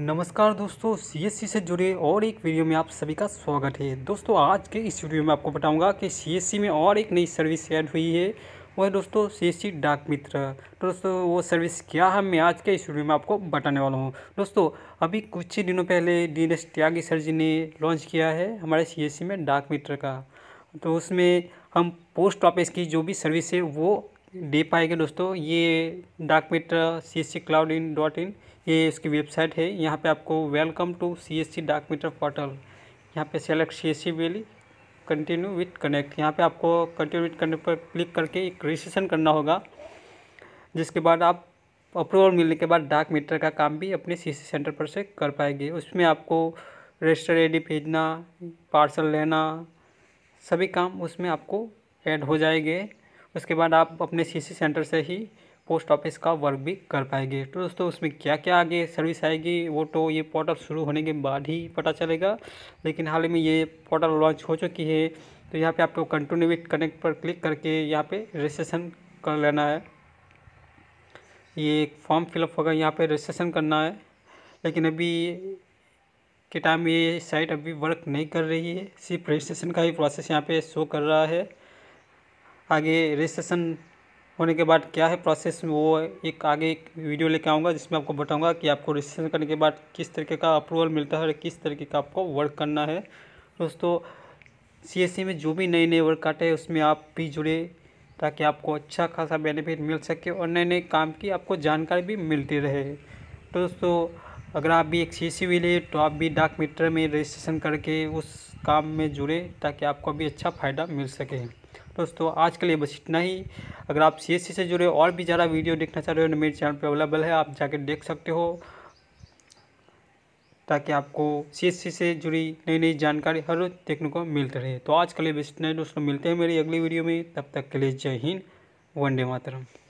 नमस्कार दोस्तों सीएससी से जुड़े और एक वीडियो में आप सभी का स्वागत है दोस्तों आज के इस वीडियो में आपको बताऊंगा कि सीएससी में और एक नई सर्विस ऐड हुई है वो है दोस्तों सीएससी डाक मित्र तो दोस्तों वो सर्विस क्या है मैं आज के इस वीडियो में आपको बताने वाला हूँ दोस्तों अभी कुछ ही दिनों पहले D N Tyagi sir ji ने लॉन्च किया है हमारे सी में डाक मित्र का तो उसमें हम पोस्ट ऑफिस की जो भी सर्विस है वो दे पाएंगे दोस्तों ये Dak Mitra C S C cloud in dot in ये इसकी वेबसाइट है यहाँ पे आपको welcome to C S C Dak Mitra portal यहाँ पे select C S C VLE continue with connect यहाँ पे आपको कंटिन्यू विथ कनेक्ट पर क्लिक करके एक रजिस्ट्रेशन करना होगा जिसके बाद आप अप्रूवल मिलने के बाद डाक मीटर का काम भी अपने सी सेंटर पर से कर पाएंगे उसमें आपको रजिस्टर आई भेजना पार्सल लेना सभी काम उसमें आपको ऐड हो जाएंगे उसके बाद आप अपने सीसी सेंटर से ही पोस्ट ऑफिस का वर्क भी कर पाएंगे तो दोस्तों उसमें क्या क्या आगे सर्विस आएगी वो तो ये पोर्टल शुरू होने के बाद ही पता चलेगा लेकिन हाल ही में ये पोर्टल लॉन्च हो चुकी है तो यहाँ पे आपको कंटिन्यू विथ कनेक्ट पर क्लिक करके यहाँ पे रजिस्ट्रेशन कर लेना है ये एक फॉर्म फिलअप होगा यहाँ पर रजिस्ट्रेशन करना है लेकिन अभी के टाइम ये साइट अभी वर्क नहीं कर रही है सिर्फ रजिस्ट्रेशन का ही प्रोसेस यहाँ पे शो कर रहा है आगे रजिस्ट्रेशन होने के बाद क्या है प्रोसेस में वो एक आगे एक वीडियो लेके आऊँगा जिसमें आपको बताऊँगा कि आपको रजिस्ट्रेशन करने के बाद किस तरीके का अप्रूवल मिलता है और किस तरीके का आपको वर्क करना है दोस्तों सी e में जो भी नए नए वर्क आते हैं उसमें आप भी जुड़े ताकि आपको अच्छा खासा बेनिफिट मिल सके और नए नए काम की आपको जानकारी भी मिलती रहे तो दोस्तों अगर आप भी एक सी सी e लें तो आप भी डाक मीटर में रजिस्ट्रेशन करके उस काम में जुड़े ताकि आपको भी अच्छा फ़ायदा मिल सके दोस्तों आज के लिए बस इतना ही अगर आप सी से जुड़े और भी ज़्यादा वीडियो देखना चाह रहे हो तो मेरे चैनल पर अवेलेबल है आप जाकर देख सकते हो ताकि आपको सी से जुड़ी नई नई जानकारी हर रोज देखने को मिलती रहे तो आज के लिए बस इतना ही दोस्तों मिलते हैं मेरी अगली वीडियो में तब तक के लिए जय हिंद वंदे मातरम